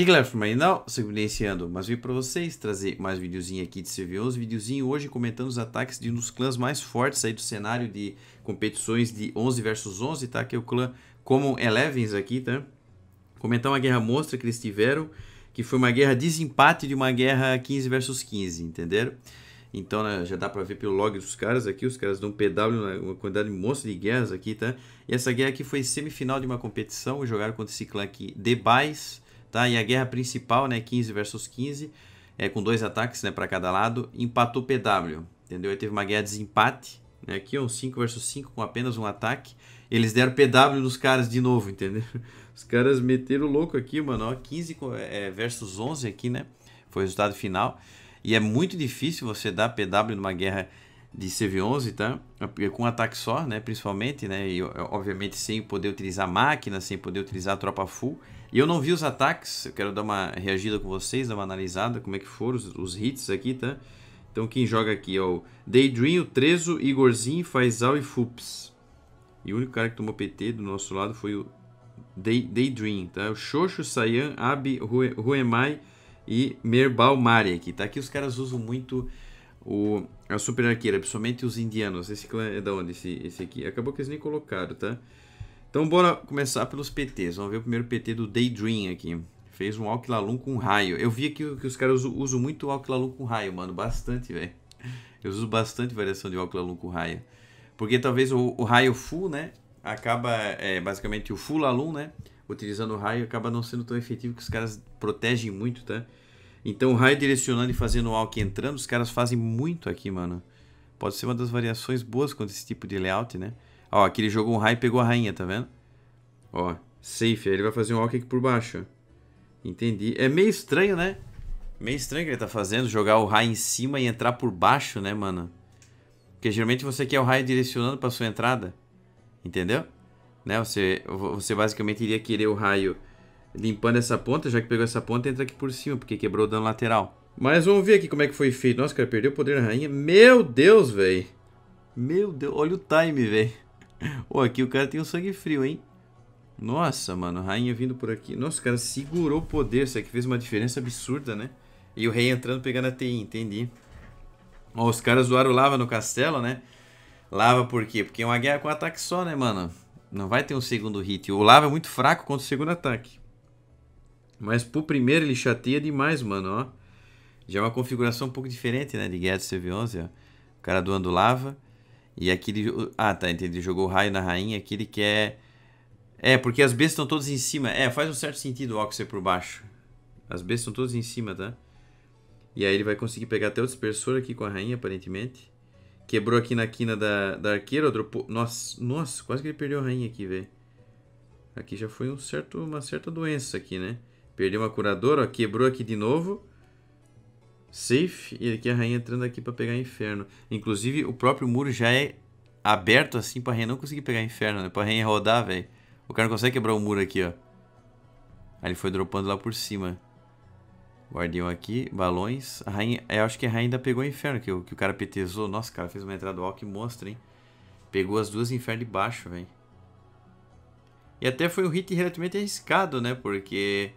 E galera, por aí não, iniciando, mas vim para vocês trazer mais videozinho aqui de CV11, videozinho hoje comentando os ataques de um dos clãs mais fortes aí do cenário de competições de 11 versus 11, tá? Que é o clã Common Elevens aqui, tá? Comentar uma guerra monstra que eles tiveram, que foi uma guerra desempate de uma guerra 15 versus 15, entenderam? Então né, já dá para ver pelo log dos caras aqui, os caras dão PW, uma quantidade monstra de guerras aqui, tá? E essa guerra aqui foi semifinal de uma competição, jogaram contra esse clã aqui, Debais tá? E a guerra principal, né, 15 versus 15, é, com dois ataques, né, para cada lado, empatou PW, entendeu? Aí teve uma guerra de desempate, né, aqui, um 5 versus 5 com apenas um ataque. Eles deram PW nos caras de novo, entendeu? Os caras meteram louco aqui, mano, ó, 15 é, versus 11 aqui, né? Foi o resultado final. E é muito difícil você dar PW numa guerra de CV11, tá? Com um ataque só, né? Principalmente, né? E obviamente sem poder utilizar máquina, sem poder utilizar tropa full. E eu não vi os ataques, eu quero dar uma reagida com vocês, dar uma analisada, como é que foram os, os hits aqui, tá? Então quem joga aqui é o Daydream, o Trezo, Igorzinho, Faisal e Fups. E o único cara que tomou PT do nosso lado foi o Day, Daydream, tá? O Xoxo, Sayan, Abi, Ruemai e Merbal Mari aqui, tá? Aqui os caras usam muito o, a super arqueira, principalmente os indianos. Esse clã é da onde? Esse, esse aqui. Acabou que eles nem colocaram, tá? Então bora começar pelos PTs. Vamos ver o primeiro PT do Daydream aqui. Fez um Alquilalum com raio. Eu vi aqui que os caras usam, muito muito Alquilalum com raio, mano. Bastante, velho. Eu uso bastante variação de Alquilalum com raio. Porque talvez o, o raio full, né? Acaba, é, basicamente, o full alum, né? Utilizando o raio, acaba não sendo tão efetivo que os caras protegem muito, tá? Então o raio direcionando e fazendo o Alk entrando, os caras fazem muito aqui, mano. Pode ser uma das variações boas contra esse tipo de layout, né? Ó, aqui ele jogou um raio e pegou a rainha, tá vendo? Ó, safe. Aí ele vai fazer um aqui por baixo. Entendi. É meio estranho, né? Meio estranho que ele tá fazendo, jogar o raio em cima e entrar por baixo, né, mano? Porque geralmente você quer o raio direcionando pra sua entrada. Entendeu? Né? Você, você basicamente iria querer o raio limpando essa ponta, já que pegou essa ponta, entra aqui por cima, porque quebrou o dano lateral. Mas vamos ver aqui como é que foi feito. Nossa, cara, perdeu o poder da rainha. Meu Deus, velho. Meu Deus, olha o time, velho ó aqui o cara tem um sangue frio, hein? Nossa, mano, rainha vindo por aqui. Nossa, o cara segurou o poder. Isso aqui fez uma diferença absurda, né? E o rei entrando pegando a TI, entendi. Ó, os caras zoaram lava no castelo, né? Lava por quê? Porque é uma guerra com ataque só, né, mano? Não vai ter um segundo hit. O lava é muito fraco contra o segundo ataque. Mas pro primeiro ele chateia demais, mano, ó. Já é uma configuração um pouco diferente, né? De guerra do CV11, ó. O cara doando lava. E aqui ele. Ah, tá, entendi. Jogou raio na rainha. Aqui ele quer. É, porque as bestas estão todas em cima. É, faz um certo sentido o Oxer por baixo. As bestas estão todas em cima, tá? E aí ele vai conseguir pegar até o dispersor aqui com a rainha, aparentemente. Quebrou aqui na quina da, da arqueira, dropou... Nossa, nossa, quase que ele perdeu a rainha aqui, velho. Aqui já foi um certo, uma certa doença aqui, né? Perdeu uma curadora, ó, quebrou aqui de novo. Safe e aqui a rainha entrando aqui para pegar inferno. Inclusive, o próprio muro já é aberto assim pra rainha não conseguir pegar inferno, né? Pra rainha rodar, velho. O cara não consegue quebrar o muro aqui, ó. Aí ele foi dropando lá por cima. Guardião aqui, balões. A rainha, eu acho que a rainha ainda pegou inferno, que, o, que o cara petezou. Nossa, cara, fez uma entrada walk monstro, hein? Pegou as duas inferno de baixo, velho. E até foi um hit relativamente arriscado, né? Porque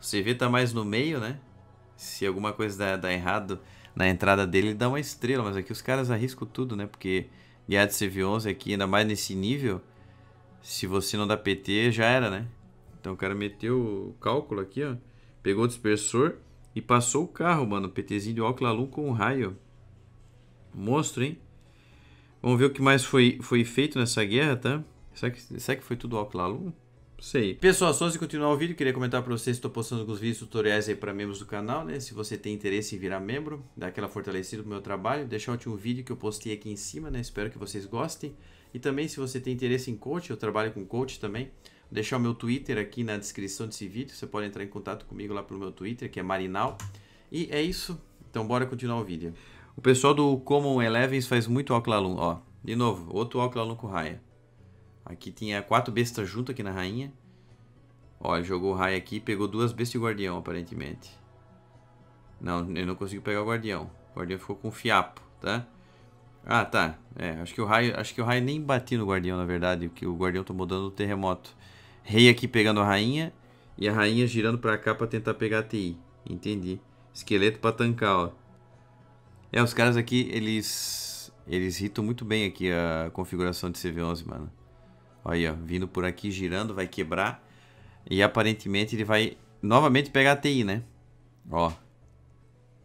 o CV tá mais no meio, né? se alguma coisa dá, dá, errado na entrada dele, dá uma estrela, mas aqui os caras arriscam tudo, né? Porque guiar de CV11 aqui, ainda mais nesse nível, se você não dá PT, já era, né? Então o cara meteu o cálculo aqui, ó. Pegou o dispersor e passou o carro, mano. PTzinho de óculos Oclalum com um raio. Monstro, hein? Vamos ver o que mais foi, foi feito nessa guerra, tá? Será que, será que foi tudo óculos Oclalum? Sei. Pessoal, só antes de continuar o vídeo, queria comentar para vocês, que estou postando alguns vídeos tutoriais aí para membros do canal, né? Se você tem interesse em virar membro, dá aquela fortalecida pro meu trabalho, deixar o último vídeo que eu postei aqui em cima, né? Espero que vocês gostem. E também, se você tem interesse em coach, eu trabalho com coach também, Vou deixar o meu Twitter aqui na descrição desse vídeo, você pode entrar em contato comigo lá pelo meu Twitter, que é Marinal. E é isso, então bora continuar o vídeo. O pessoal do Common Elevens faz muito óculos aluno, ó. De novo, outro óculos aluno com raia. Aqui tinha quatro bestas junto aqui na rainha. Ó, jogou o raio aqui pegou duas bestas e guardião, aparentemente. Não, eu não consigo pegar o guardião. O guardião ficou com fiapo, tá? Ah, tá. É, acho que o raio, acho que o raio nem bati no guardião, na verdade, que o guardião tomou dano do terremoto. Rei aqui pegando a rainha e a rainha girando para cá para tentar pegar a TI. Entendi. Esqueleto para tancar, ó. É, os caras aqui, eles eles ritam muito bem aqui a configuração de CV11, mano. Olha aí, ó, vindo por aqui, girando, vai quebrar. E aparentemente ele vai novamente pegar a TI, né? Ó.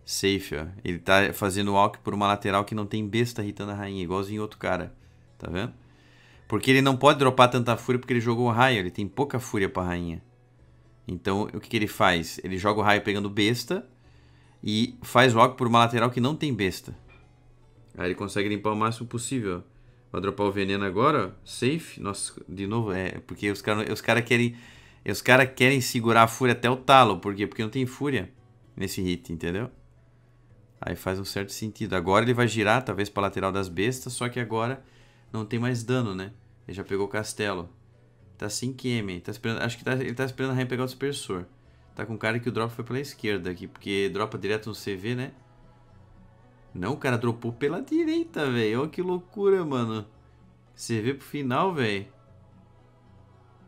Safe, ó. Ele tá fazendo walk por uma lateral que não tem besta irritando a rainha, igualzinho outro cara. Tá vendo? Porque ele não pode dropar tanta fúria porque ele jogou o raio. Ele tem pouca fúria pra rainha. Então, o que, que ele faz? Ele joga o raio pegando besta e faz walk por uma lateral que não tem besta. Aí ele consegue limpar o máximo possível, ó. Vai dropar o veneno agora? Safe? Nossa, de novo, é. Porque os caras os cara querem. Os cara querem segurar a fúria até o talo. Por quê? Porque não tem fúria nesse hit, entendeu? Aí faz um certo sentido. Agora ele vai girar, talvez, pra lateral das bestas, só que agora não tem mais dano, né? Ele já pegou o castelo. Tá 5M. Tá esperando, acho que tá, ele tá esperando a Rain pegar o dispersor. Tá com cara que o drop foi pela esquerda aqui, porque dropa direto no CV, né? Não, o cara dropou pela direita, velho. Olha que loucura, mano. Você vê pro final, velho.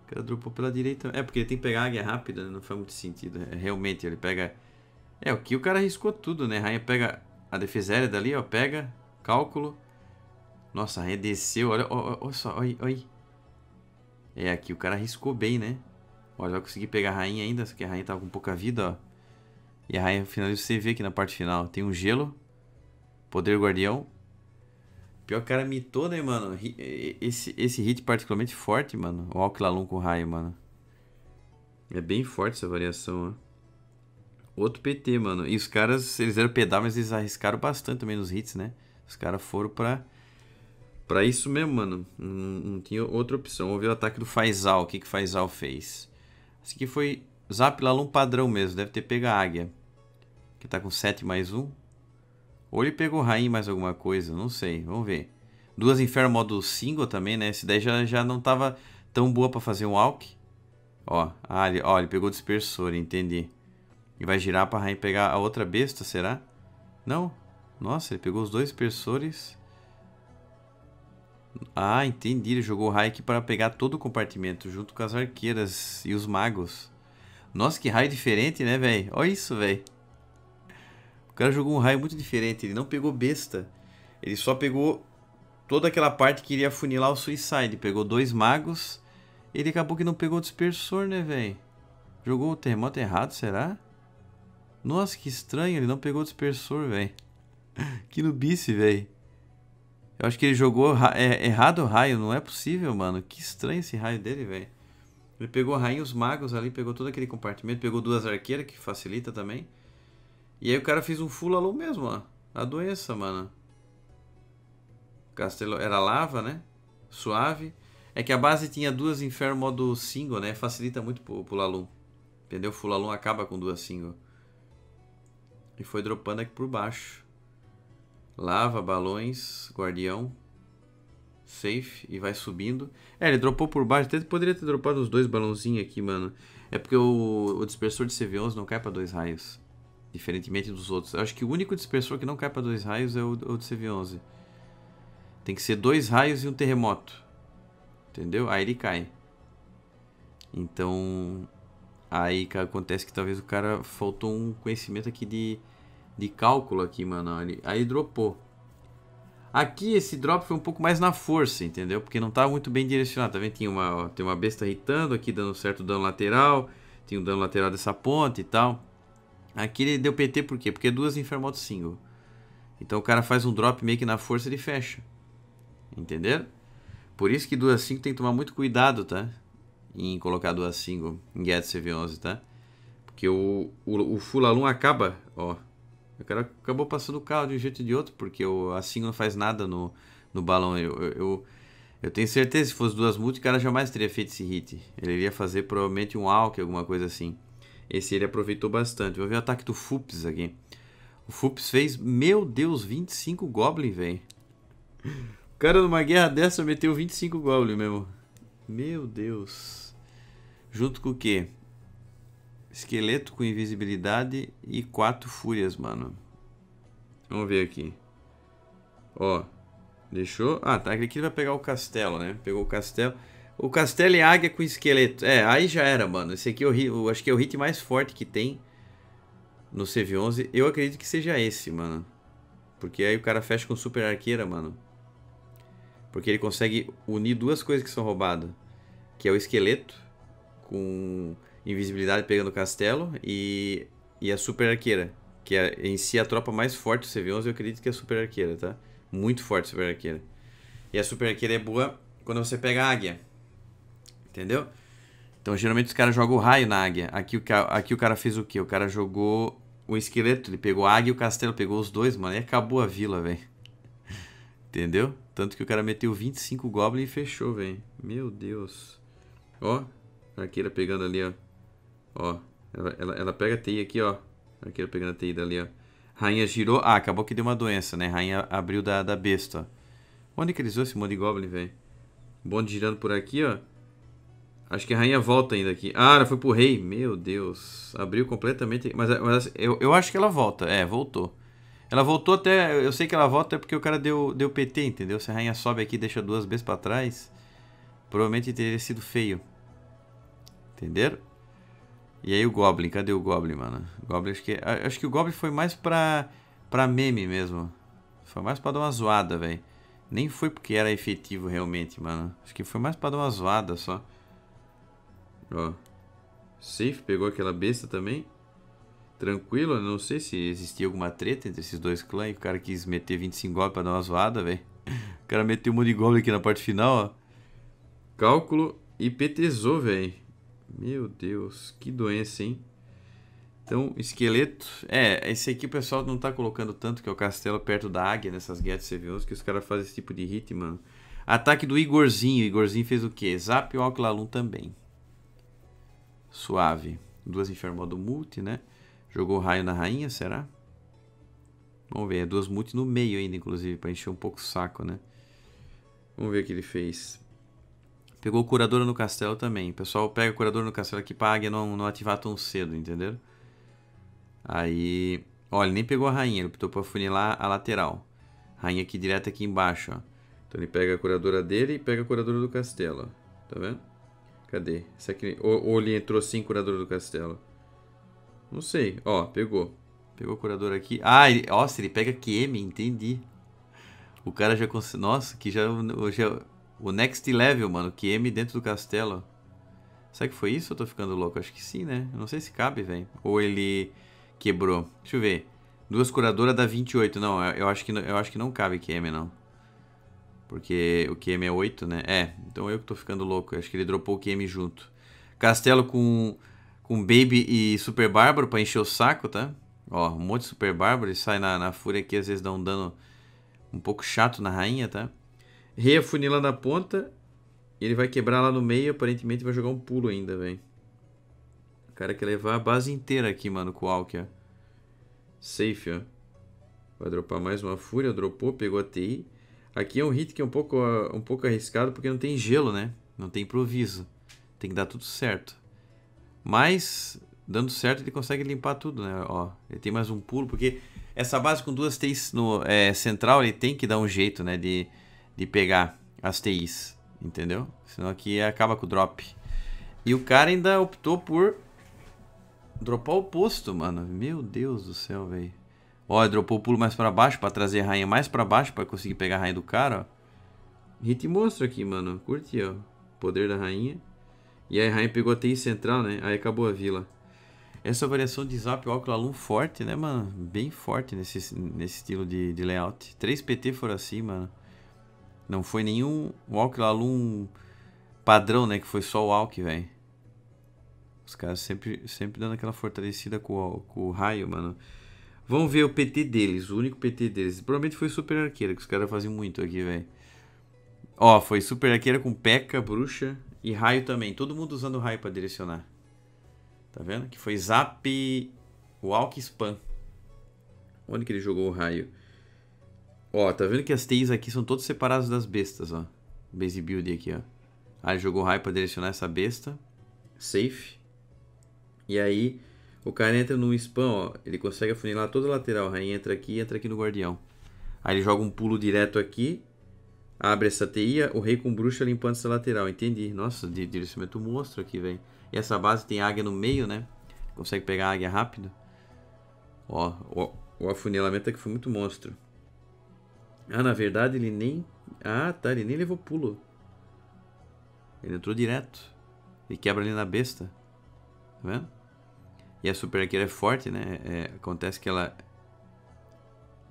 O cara dropou pela direita. É, porque ele tem que pegar a águia rápida, né? não faz muito sentido. É, realmente, ele pega... É, o que o cara arriscou tudo, né? A rainha pega a defesa aérea dali, ó. Pega, cálculo. Nossa, a rainha desceu. Olha, olha, olha só, olha, olha. É, aqui o cara arriscou bem, né? Olha, vai conseguir pegar a rainha ainda, só que a rainha tava com pouca vida, ó. E a rainha finaliza o CV aqui na parte final. Tem um gelo. Poder Guardião. Pior o cara mitou, né, mano? Esse, esse hit particularmente forte, mano. O Alquilalum com raio, mano. É bem forte essa variação, ó. Outro PT, mano. E os caras, eles eram pedal, mas eles arriscaram bastante também nos hits, né? Os caras foram pra, pra isso mesmo, mano. Não, não tinha outra opção. Vamos ver o ataque do Faisal. O que, que Faisal fez? Esse aqui foi Zap Lalum padrão mesmo. Deve ter pego a águia. Que tá com 7 mais 1. Ou ele pegou rainha mais alguma coisa, não sei, vamos ver. Duas inferno modo single também, né? Esse daí já, já não tava tão boa pra fazer um alck. Ó, ah, ele, ó, ele pegou dispersor, entendi. E vai girar pra rainha pegar a outra besta, será? Não. Nossa, ele pegou os dois dispersores. Ah, entendi. Ele jogou raio aqui para pegar todo o compartimento, junto com as arqueiras e os magos. Nossa, que raio diferente, né, velho? Olha isso, velho. O cara jogou um raio muito diferente, ele não pegou besta. Ele só pegou toda aquela parte que iria funilar o Suicide. Pegou dois magos. Ele acabou que não pegou o dispersor, né, velho? Jogou o terremoto errado, será? Nossa, que estranho, ele não pegou o dispersor, velho. que nubice, velho. Eu acho que ele jogou é, errado o raio, não é possível, mano. Que estranho esse raio dele, velho. Ele pegou a rainha, os magos ali, pegou todo aquele compartimento, pegou duas arqueiras, que facilita também. E aí o cara fez um full mesmo, ó. A doença, mano. Castelo era lava, né? Suave. É que a base tinha duas Inferno modo single, né? Facilita muito pro, pro Lalum. Entendeu? Full Lalum acaba com duas single. E foi dropando aqui por baixo. Lava, balões, guardião. Safe. E vai subindo. É, ele dropou por baixo. Até poderia ter dropado os dois balãozinhos aqui, mano. É porque o, o dispersor de CV11 não cai para dois raios. Diferentemente dos outros. Eu acho que o único dispersor que não cai para dois raios é o, o do CV11. Tem que ser dois raios e um terremoto. Entendeu? Aí ele cai. Então, aí acontece que talvez o cara faltou um conhecimento aqui de, de cálculo aqui, mano. Ele, aí dropou. Aqui esse drop foi um pouco mais na força, entendeu? Porque não tá muito bem direcionado. Tá vendo? Tem uma, ó, tem uma besta irritando aqui, dando certo dano lateral. Tem um dano lateral dessa ponte e tal. Aqui ele deu PT por quê? Porque duas Infermoto single. Então o cara faz um drop meio que na força ele fecha. Entenderam? Por isso que duas single tem que tomar muito cuidado, tá? Em colocar duas single em Get CV11, tá? Porque o, o, o full alum acaba, ó. O cara acabou passando o carro de um jeito ou de outro, porque o, a single não faz nada no, no balão. Eu, eu, eu, eu tenho certeza se fosse duas multi, o cara jamais teria feito esse hit. Ele iria fazer provavelmente um alck, alguma coisa assim. Esse ele aproveitou bastante. Vou ver o ataque do Fups aqui. O Fups fez, meu Deus, 25 Goblin, velho. O cara numa guerra dessa meteu 25 Goblin mesmo. Meu Deus. Junto com o quê? Esqueleto com invisibilidade e 4 fúrias, mano. Vamos ver aqui. Ó, deixou... Ah, tá, aqui ele vai pegar o castelo, né? Pegou o castelo... O castelo e águia com esqueleto. É, aí já era, mano. Esse aqui é o hit, eu acho que é o hit mais forte que tem no CV11. Eu acredito que seja esse, mano. Porque aí o cara fecha com super arqueira, mano. Porque ele consegue unir duas coisas que são roubadas. Que é o esqueleto com invisibilidade pegando o castelo e, e a super arqueira. Que é em si a tropa mais forte do CV11, eu acredito que é a super arqueira, tá? Muito forte a super arqueira. E a super arqueira é boa quando você pega a águia. Entendeu? Então, geralmente os caras jogam o raio na águia. Aqui o, aqui o cara fez o quê? O cara jogou o esqueleto, ele pegou a águia e o castelo, pegou os dois, mano. E acabou a vila, velho. Entendeu? Tanto que o cara meteu 25 goblins e fechou, velho. Meu Deus. Ó, a arqueira pegando ali, ó. Ó, ela, ela, ela pega a TI aqui, ó. A arqueira pegando a TI dali, ó. Rainha girou. Ah, acabou que deu uma doença, né? Rainha abriu da, da besta, ó. Onde que eles usam esse monte de goblin, velho? Bonde girando por aqui, ó. Acho que a rainha volta ainda aqui. Ah, ela foi pro rei. Meu Deus. Abriu completamente. Mas, mas assim, eu, eu acho que ela volta. É, voltou. Ela voltou até. Eu sei que ela volta é porque o cara deu, deu PT, entendeu? Se a rainha sobe aqui e deixa duas vezes pra trás, provavelmente teria sido feio. Entenderam? E aí o Goblin, cadê o Goblin, mano? Goblin, acho que, acho que o Goblin foi mais pra, pra meme mesmo. Foi mais pra dar uma zoada, velho. Nem foi porque era efetivo realmente, mano. Acho que foi mais pra dar uma zoada só. Ó. Safe pegou aquela besta também. Tranquilo, não sei se existia alguma treta entre esses dois clãs. o cara quis meter 25 golpes pra dar uma zoada, velho. O cara meteu um monte de golpe aqui na parte final, ó. Cálculo e petezou, velho. Meu Deus, que doença, hein? Então, esqueleto. É, esse aqui o pessoal não tá colocando tanto, que é o castelo perto da águia nessas guerras de CV11, que os caras fazem esse tipo de hit, mano. Ataque do Igorzinho. O Igorzinho fez o quê? Zap e o Alquilalum também. Suave. Duas enfermou do multi, né? Jogou raio na rainha, será? Vamos ver, é duas multi no meio ainda, inclusive, para encher um pouco o saco, né? Vamos ver o que ele fez. Pegou curadora no castelo também. O pessoal pega curadora no castelo aqui pra águia não, não ativar tão cedo, entendeu? Aí... Olha, ele nem pegou a rainha, ele optou pra funilar a lateral. Rainha aqui direto aqui embaixo, ó. Então ele pega a curadora dele e pega a curadora do castelo, ó. Tá vendo? Cadê? Será aqui? Ou, ou ele entrou sem curador do castelo? Não sei. Ó, pegou. Pegou o curador aqui. Ah, ele... nossa, ele pega QM, entendi. O cara já... conseguiu. Nossa, que já, já... O next level, mano. QM dentro do castelo. Será que foi isso? Eu tô ficando louco. Acho que sim, né? Eu não sei se cabe, velho. Ou ele quebrou. Deixa eu ver. Duas curadoras dá 28. Não, eu acho que, não... eu acho que não cabe QM, não. Porque o QM é 8, né? É, então eu que tô ficando louco. Acho que ele dropou o QM junto. Castelo com, com Baby e Super Bárbaro pra encher o saco, tá? Ó, um monte de Super Bárbaro. Ele sai na, na fúria aqui, às vezes dá um dano um pouco chato na rainha, tá? Rei afunilando a ponta. Ele vai quebrar lá no meio. Aparentemente vai jogar um pulo ainda, velho. O cara quer levar a base inteira aqui, mano, com o Alck, ó. Safe, ó. Vai dropar mais uma fúria. Dropou, pegou a TI. Aqui é um hit que é um pouco, um pouco arriscado porque não tem gelo, né? Não tem improviso. Tem que dar tudo certo. Mas, dando certo, ele consegue limpar tudo, né? Ó, ele tem mais um pulo, porque essa base com duas TIs no é, central, ele tem que dar um jeito, né? De, de pegar as TIs, entendeu? Senão aqui acaba com o drop. E o cara ainda optou por dropar o posto, mano. Meu Deus do céu, velho. Ó, dropou o pulo mais pra baixo pra trazer a rainha mais pra baixo pra conseguir pegar a rainha do cara, ó. Hit monstro aqui, mano. Curti, ó. Poder da rainha. E aí a rainha pegou a TI central, né? Aí acabou a vila. Essa variação de zap óculos aluno forte, né, mano? Bem forte nesse, nesse estilo de, de layout. 3 PT foram assim, mano. Não foi nenhum óculos aluno padrão, né? Que foi só o Alck, velho. Os caras sempre, sempre dando aquela fortalecida com com o raio, mano. Vamos ver o PT deles, o único PT deles. Provavelmente foi Super Arqueira, que os caras fazem muito aqui, velho. Ó, foi Super Arqueira com P.E.K.K.A, Bruxa e Raio também. Todo mundo usando Raio pra direcionar. Tá vendo? Que foi Zap... Walk Spam. Onde que ele jogou o Raio? Ó, tá vendo que as TIs aqui são todas separadas das bestas, ó. Base Build aqui, ó. Aí jogou Raio pra direcionar essa besta. Safe. E aí o cara entra no spam, ó, ele consegue afunilar toda a lateral, rainha entra aqui, entra aqui no guardião. Aí ele joga um pulo direto aqui, abre essa teia, o rei com bruxa limpando essa lateral, entendi. Nossa, direcionamento monstro aqui, velho. E essa base tem águia no meio, né? Consegue pegar a águia rápido. Ó, ó, o afunilamento aqui foi muito monstro. Ah, na verdade ele nem... Ah, tá, ele nem levou pulo. Ele entrou direto. E quebra ali na besta. Tá vendo? E a super arqueira é forte, né? É, acontece que ela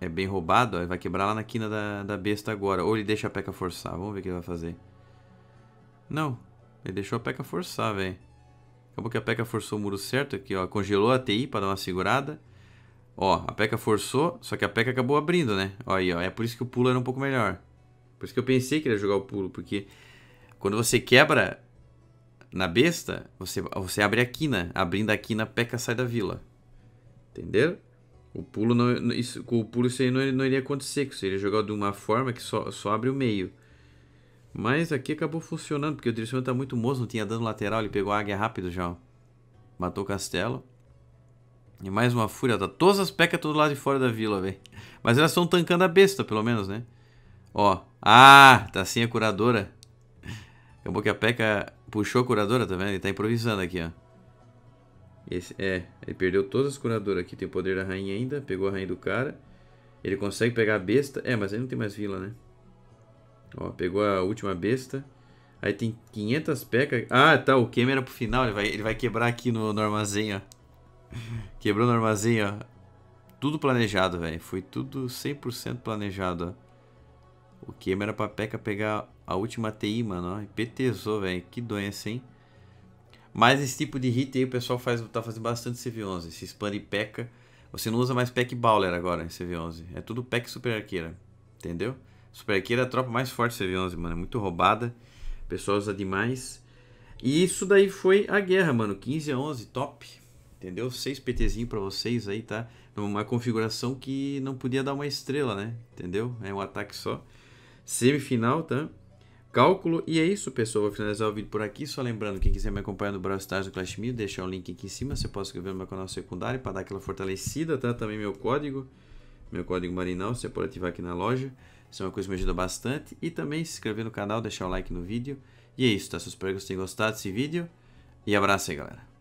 é bem roubada, vai quebrar lá na quina da, da besta agora. Ou ele deixa a P.E.K.K.A forçar, vamos ver o que ele vai fazer. Não, ele deixou a P.E.K.K.A forçar, velho. Acabou que a P.E.K.K.A forçou o muro certo aqui, ó. Congelou a TI para dar uma segurada. Ó, a P.E.K.K.A forçou, só que a P.E.K.K.A acabou abrindo, né? Ó aí, ó, é por isso que o pulo era um pouco melhor. Por isso que eu pensei que ele ia jogar o pulo, porque quando você quebra na besta, você, você abre a quina. Abrindo a quina, peca sai da vila. Entender? O pulo não, isso, com o pulo isso aí não, não iria acontecer, que seria jogar de uma forma que só, só abre o meio. Mas aqui acabou funcionando, porque o direcionamento tá muito moço, não tinha dano lateral, ele pegou a águia rápido já. Matou o castelo. E mais uma fúria, tá todas as pecas todo lado de fora da vila, velho. Mas elas estão tancando a besta, pelo menos, né? Ó. Ah, tá sem a curadora. Acabou que a peca Puxou a curadora, tá vendo? Ele tá improvisando aqui, ó. Esse, é, ele perdeu todas as curadoras aqui. Tem o poder da rainha ainda. Pegou a rainha do cara. Ele consegue pegar a besta. É, mas aí não tem mais vila, né? Ó, pegou a última besta. Aí tem 500 pecas. Ah, tá. O Kemer era pro final. Ele vai, ele vai quebrar aqui no, no armazém, ó. Quebrou no armazém, ó. Tudo planejado, velho. Foi tudo 100% planejado, ó. O Kemer era pra peca pegar a última TI, mano, ó, velho. Que doença, hein? Mas esse tipo de hit aí o pessoal faz, tá fazendo bastante CV11. Se expande peca. Você não usa mais pack Bowler agora em CV11. É tudo pack Super Arqueira. Entendeu? Super Arqueira é a tropa mais forte CV11, mano. É muito roubada. O pessoal usa demais. E isso daí foi a guerra, mano. 15 a 11, top. Entendeu? 6 PTzinho pra vocês aí, tá? Numa configuração que não podia dar uma estrela, né? Entendeu? É um ataque só. Semifinal, tá? cálculo. E é isso, pessoal. Vou finalizar o vídeo por aqui. Só lembrando, quem quiser me acompanhar no Brawl Stars do Clash Me, deixar o link aqui em cima. Você pode escrever no meu canal secundário para dar aquela fortalecida, tá? Também meu código, meu código marinal, você pode ativar aqui na loja. Isso é uma coisa que me ajuda bastante. E também se inscrever no canal, deixar o like no vídeo. E é isso, tá? espero que vocês tenham gostado desse vídeo. E abraço aí, galera.